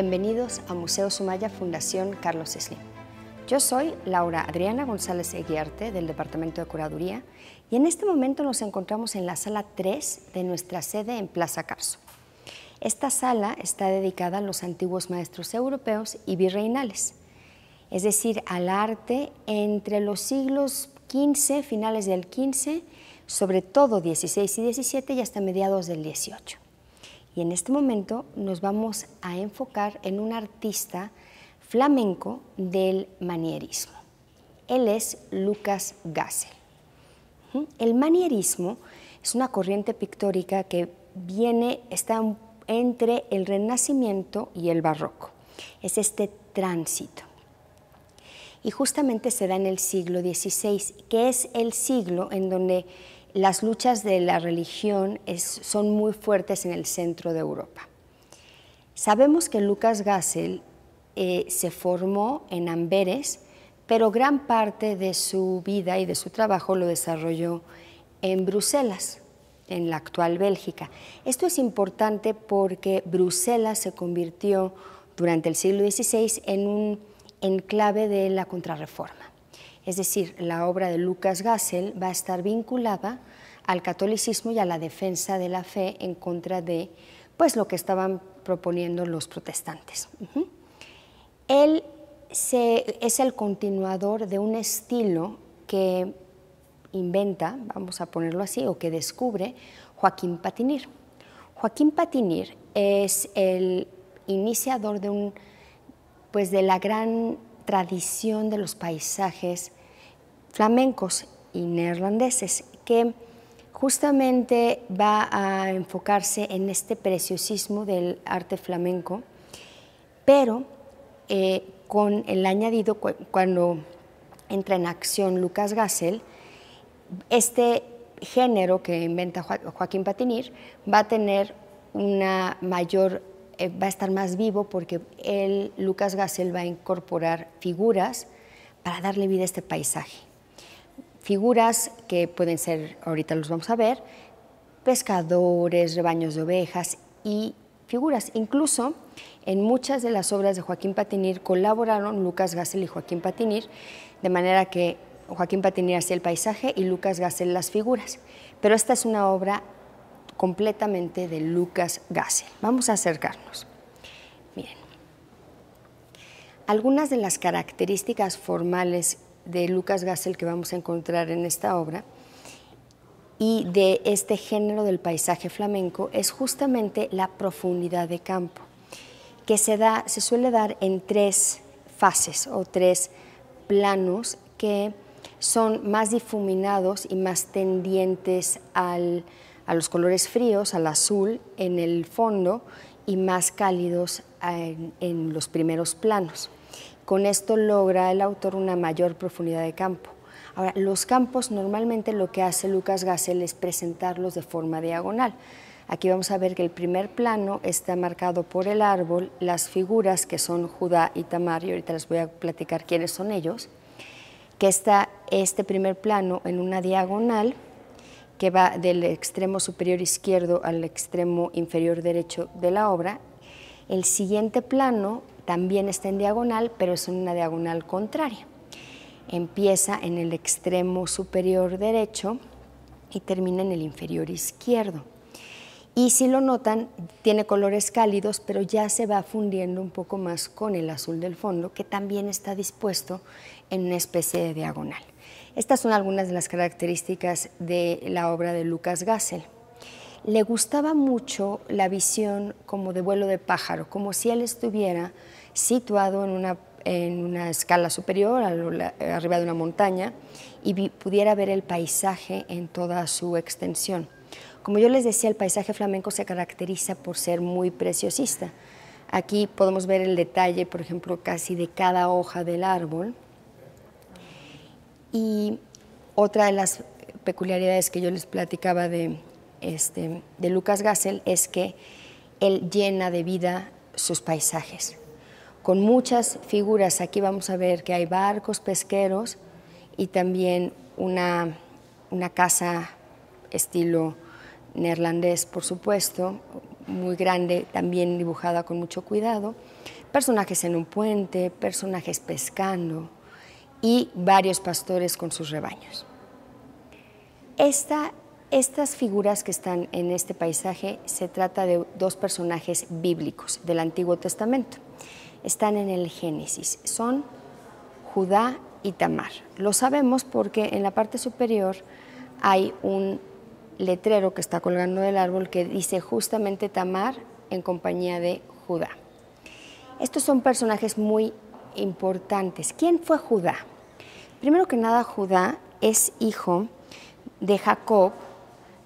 Bienvenidos a Museo Sumaya Fundación Carlos Slim. Yo soy Laura Adriana González Eguiarte del Departamento de Curaduría y en este momento nos encontramos en la sala 3 de nuestra sede en Plaza Carso. Esta sala está dedicada a los antiguos maestros europeos y virreinales, es decir, al arte entre los siglos XV, finales del XV, sobre todo XVI y XVII y hasta mediados del XVIII. Y en este momento nos vamos a enfocar en un artista flamenco del manierismo. Él es Lucas Gassel. El manierismo es una corriente pictórica que viene, está entre el Renacimiento y el Barroco. Es este tránsito. Y justamente se da en el siglo XVI, que es el siglo en donde las luchas de la religión son muy fuertes en el centro de Europa. Sabemos que Lucas Gassel eh, se formó en Amberes, pero gran parte de su vida y de su trabajo lo desarrolló en Bruselas, en la actual Bélgica. Esto es importante porque Bruselas se convirtió durante el siglo XVI en un enclave de la contrarreforma. Es decir, la obra de Lucas Gassel va a estar vinculada al catolicismo y a la defensa de la fe en contra de pues, lo que estaban proponiendo los protestantes. Él es el continuador de un estilo que inventa, vamos a ponerlo así, o que descubre Joaquín Patinir. Joaquín Patinir es el iniciador de, un, pues de la gran tradición de los paisajes flamencos y neerlandeses, que justamente va a enfocarse en este preciosismo del arte flamenco, pero eh, con el añadido cuando entra en acción Lucas Gassel, este género que inventa Joaquín Patinir va a tener una mayor, eh, va a estar más vivo porque él, Lucas Gassel va a incorporar figuras para darle vida a este paisaje figuras que pueden ser, ahorita los vamos a ver, pescadores, rebaños de ovejas y figuras. Incluso en muchas de las obras de Joaquín Patinir colaboraron Lucas Gassel y Joaquín Patinir, de manera que Joaquín Patinir hacía el paisaje y Lucas Gassel las figuras. Pero esta es una obra completamente de Lucas Gassel. Vamos a acercarnos. Miren, algunas de las características formales de Lucas Gassel que vamos a encontrar en esta obra y de este género del paisaje flamenco es justamente la profundidad de campo, que se, suele dar en tres fases o tres planos que son más difuminados y más tendientes a los colores fríos, al azul en el fondo y más cálidos eh, en los primeros planos. Con esto logra el autor una mayor profundidad de campo. Ahora, los campos normalmente lo que hace Lucas Gassel es presentarlos de forma diagonal. Aquí vamos a ver que el primer plano está marcado por el árbol, las figuras que son Judá y Tamar, y ahorita les voy a platicar quiénes son ellos, que está este primer plano en una diagonal que va del extremo superior izquierdo al extremo inferior derecho de la obra. El siguiente plano también está en diagonal, pero es una diagonal contraria. Empieza en el extremo superior derecho y termina en el inferior izquierdo. Y si lo notan, tiene colores cálidos, pero ya se va fundiendo un poco más con el azul del fondo, que también está dispuesto en una especie de diagonal. Estas son algunas de las características de la obra de Lucas Gassel. Le gustaba mucho la visión como de vuelo de pájaro, como si él estuviera situado en una, en una escala superior, arriba de una montaña, y pudiera ver el paisaje en toda su extensión. Como yo les decía, el paisaje flamenco se caracteriza por ser muy preciosista. Aquí podemos ver el detalle, por ejemplo, casi de cada hoja del árbol. Y otra de las peculiaridades que yo les platicaba de, este, de Lucas Gassel es que él llena de vida sus paisajes con muchas figuras. Aquí vamos a ver que hay barcos pesqueros y también una, una casa estilo neerlandés, por supuesto, muy grande, también dibujada con mucho cuidado, personajes en un puente, personajes pescando y varios pastores con sus rebaños. estas figuras que están en este paisaje se trata de dos personajes bíblicos del Antiguo Testamento están en el Génesis, son Judá y Tamar. Lo sabemos porque en la parte superior hay un letrero que está colgando del árbol que dice justamente Tamar en compañía de Judá. Estos son personajes muy importantes. ¿Quién fue Judá? Primero que nada, Judá es hijo de Jacob,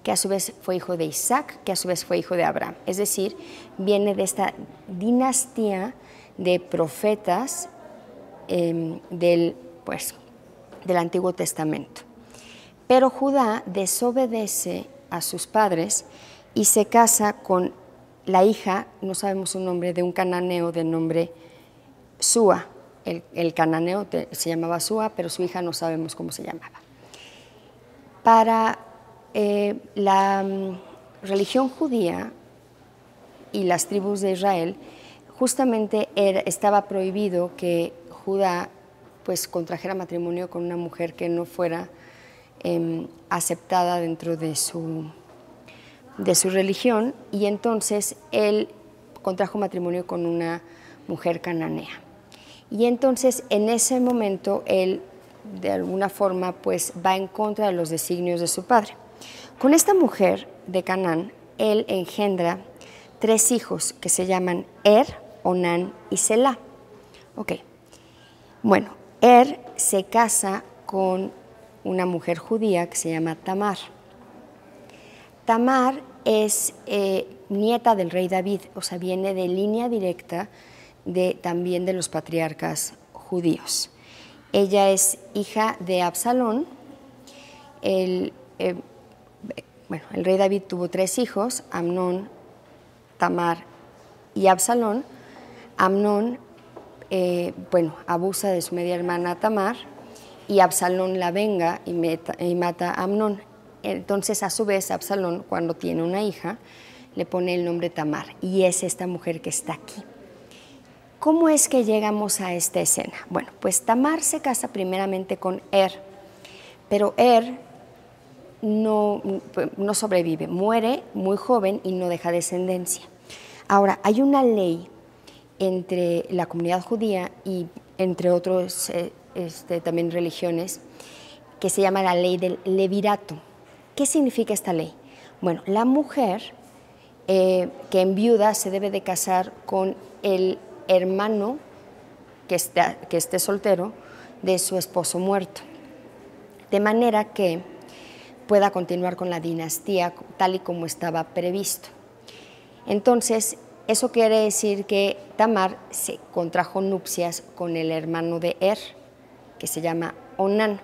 que a su vez fue hijo de Isaac, que a su vez fue hijo de Abraham. Es decir, viene de esta dinastía de profetas em, del, pues, del Antiguo Testamento. Pero Judá desobedece a sus padres y se casa con la hija, no sabemos su nombre, de un cananeo de nombre Sua. El, cananeo se llamaba Sua, pero su hija no sabemos cómo se llamaba. Para eh, la mm, religión judía y las tribus de Israel, justamente estaba prohibido que Judá pues contrajera matrimonio con una mujer que no fuera em, aceptada dentro de su, de su religión y entonces él contrajo matrimonio con una mujer cananea. Y entonces en ese momento él de alguna forma pues va en contra de los designios de su padre. Con esta mujer de Canaán él engendra tres hijos que se llaman Er, Onán y Selah. Ok, bueno, Er se casa con una mujer judía que se llama Tamar. Tamar es eh, nieta del rey David, o sea, viene de línea directa de, también de los patriarcas judíos. Ella es hija de Absalón. El, eh, bueno, el rey David tuvo tres hijos, Amnón, Tamar y Absalón. Amnón, eh, bueno, abusa de su media hermana Tamar y Absalón la venga y, mata a Amnón. Entonces, a su vez, Absalón, cuando tiene una hija, le pone el nombre Tamar y es esta mujer que está aquí. ¿Cómo es que llegamos a esta escena? Bueno, pues Tamar se casa primeramente con Er, pero Er no, no sobrevive, muere muy joven y no deja descendencia. Ahora, hay una ley entre la comunidad judía y entre otros eh, este, también religiones, que se llama la ley del levirato. ¿Qué significa esta ley? Bueno, la mujer eh, que en viuda se debe de casar con el hermano que, está, que esté soltero de su esposo muerto, de manera que pueda continuar con la dinastía tal y como estaba previsto. Entonces, eso quiere decir que Amar se contrajo nupcias con el hermano de Er, que se llama Onán.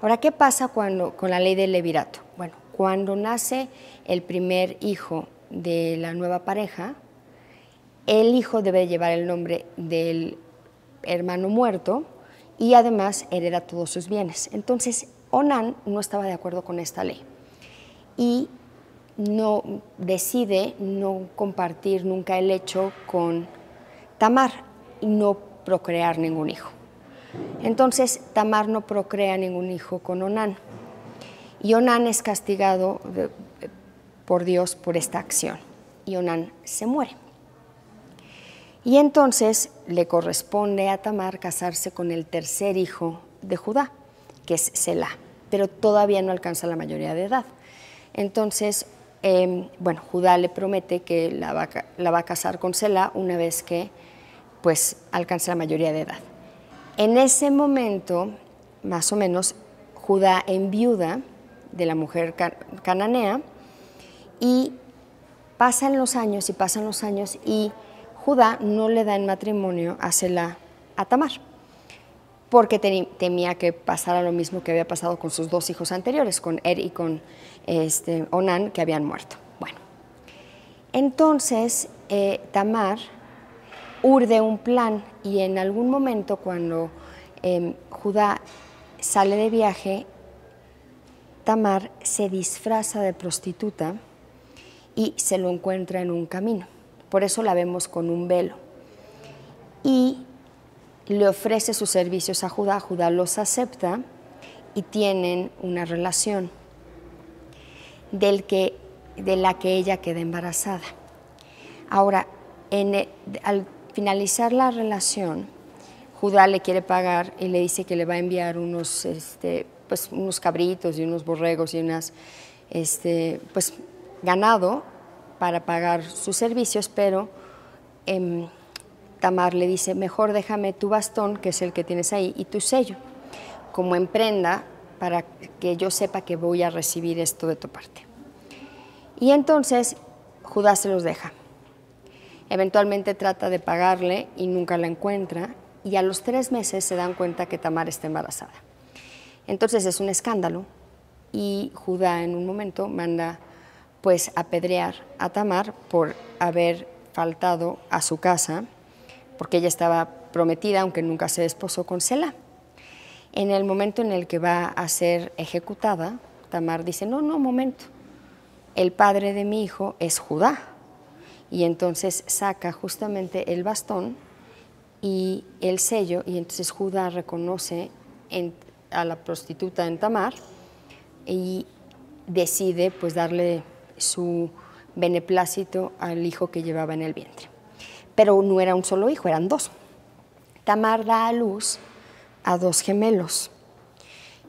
Ahora, ¿qué pasa cuando, con la ley del levirato? Bueno, cuando nace el primer hijo de la nueva pareja, el hijo debe llevar el nombre del hermano muerto y además hereda todos sus bienes. Entonces, Onán no estaba de acuerdo con esta ley y no decide no compartir nunca el hecho con Tamar no procrear ningún hijo. Entonces Tamar no procrea ningún hijo con Onán. Y Onán es castigado por Dios por esta acción. Y Onán se muere. Y entonces le corresponde a Tamar casarse con el tercer hijo de Judá, que es Selah, pero todavía no alcanza la mayoría de edad. Entonces, em, bueno, Judá le promete que la va, la va a casar con Selah una vez que pues alcanza la mayoría de edad. En ese momento, más o menos, Judá enviuda de la mujer cananea y pasan los años y pasan los años y Judá no le da en matrimonio a Sela... a Tamar, porque temía que pasara lo mismo que había pasado con sus dos hijos anteriores, con Er y con este, Onan, que habían muerto. Bueno, entonces eh, Tamar urde un plan y en algún momento cuando em, Judá sale de viaje, Tamar se disfraza de prostituta y se lo encuentra en un camino. Por eso la vemos con un velo. Y le ofrece sus servicios a Judá, Judá los acepta y tienen una relación del que, de la que ella queda embarazada. Ahora, al finalizar la relación, Judá le quiere pagar y le dice que le va a enviar unos, este, pues, unos cabritos y unos borregos y unas, este, pues, ganado para pagar sus servicios, pero em, Tamar le dice, mejor déjame tu bastón, que es el que tienes ahí, y tu sello, como emprenda para que yo sepa que voy a recibir esto de tu parte. Y entonces Judá se los deja. Eventualmente trata de pagarle y nunca la encuentra y a los tres meses se dan cuenta que Tamar está embarazada. Entonces es un escándalo y Judá en un momento manda pues apedrear a Tamar por haber faltado a su casa porque ella estaba prometida aunque nunca se desposó con Selah. En el momento en el que va a ser ejecutada, Tamar dice, no, no, momento, el padre de mi hijo es Judá, y entonces saca justamente el bastón y el sello y entonces Judá reconoce a la prostituta en Tamar y decide pues darle su beneplácito al hijo que llevaba en el vientre. Pero no era un solo hijo, eran dos. Tamar da a luz a dos gemelos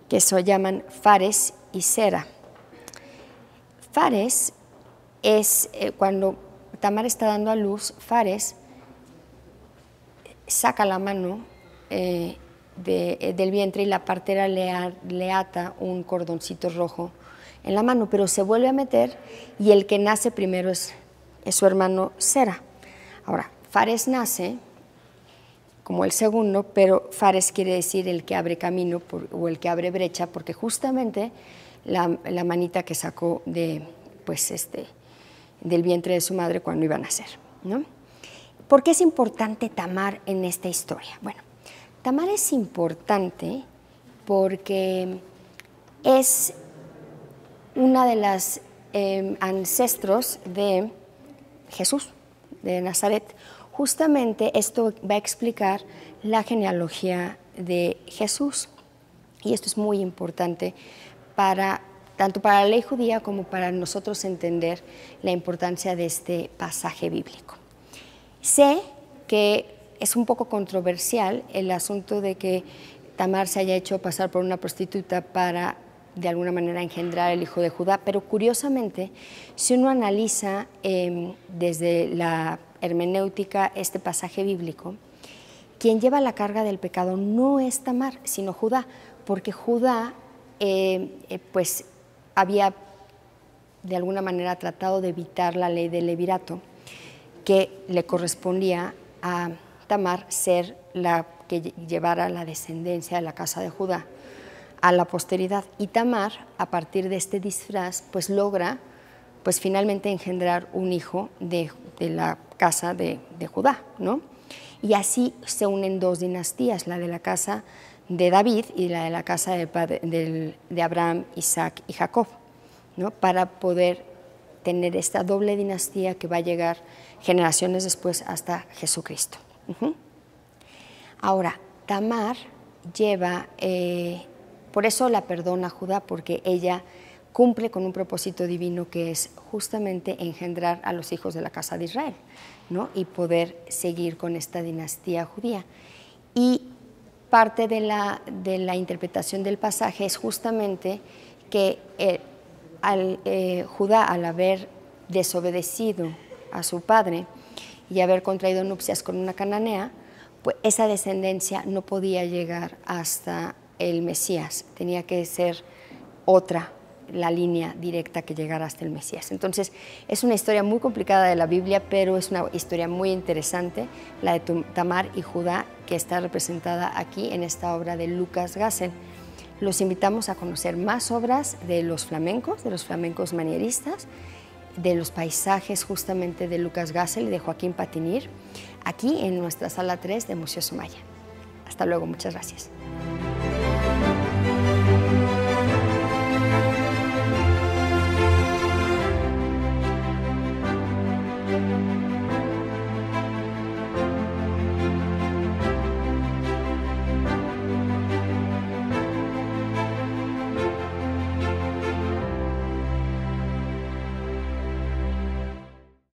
que se llaman Fares y Sera. Fares es eh, cuando Tamar está dando a luz, Fares saca la mano eh, eh, del vientre y la partera le, ata un cordoncito rojo en la mano, pero se vuelve a meter y el que nace primero es, su hermano Sera. Ahora, Fares nace como el segundo, pero Fares quiere decir el que abre camino o el que abre brecha, porque justamente la, la manita que sacó de, pues este, del vientre de su madre cuando iban a nacer. ¿no? ¿Por qué es importante Tamar en esta historia? Bueno, Tamar es importante porque es una de las em, ancestros de Jesús, de Nazaret. Justamente esto va a explicar la genealogía de Jesús. Y esto es muy importante para tanto para la ley judía como para nosotros entender la importancia de este pasaje bíblico. Sé que es un poco controversial el asunto de que Tamar se haya hecho pasar por una prostituta para de alguna manera engendrar el hijo de Judá, pero curiosamente, si uno analiza em, desde la hermenéutica este pasaje bíblico, quien lleva la carga del pecado no es Tamar, sino Judá, porque Judá eh, eh, pues había de alguna manera tratado de evitar la ley del levirato, que le correspondía a Tamar ser la que llevara la descendencia de la casa de Judá a la posteridad. Y Tamar, a partir de este disfraz, pues logra pues finalmente engendrar un hijo de, la casa de, de Judá, ¿no? Y así se unen dos dinastías, la de la casa de de David y la de la casa de Abraham, Isaac y Jacob, ¿no? para poder tener esta doble dinastía que va a llegar generaciones después hasta Jesucristo. Ahora, Tamar lleva, eh, por eso la perdona a Judá, porque ella cumple con un propósito divino que es justamente engendrar a los hijos de la casa de Israel ¿no? y poder seguir con esta dinastía judía. Y parte de la, interpretación del pasaje es justamente que eh, al, eh, Judá, al haber desobedecido a su padre y haber contraído nupcias con una cananea, pues esa descendencia no podía llegar hasta el Mesías, tenía que ser otra la línea directa que llegara hasta el Mesías. Entonces, es una historia muy complicada de la Biblia, pero es una historia muy interesante, la de Tamar y Judá, que está representada aquí en esta obra de Lucas Gassel. Los invitamos a conocer más obras de los flamencos, de los flamencos manieristas, de los paisajes justamente de Lucas Gassel y de Joaquín Patinir, aquí en nuestra sala 3 de Museo Sumaya. Hasta luego, muchas gracias.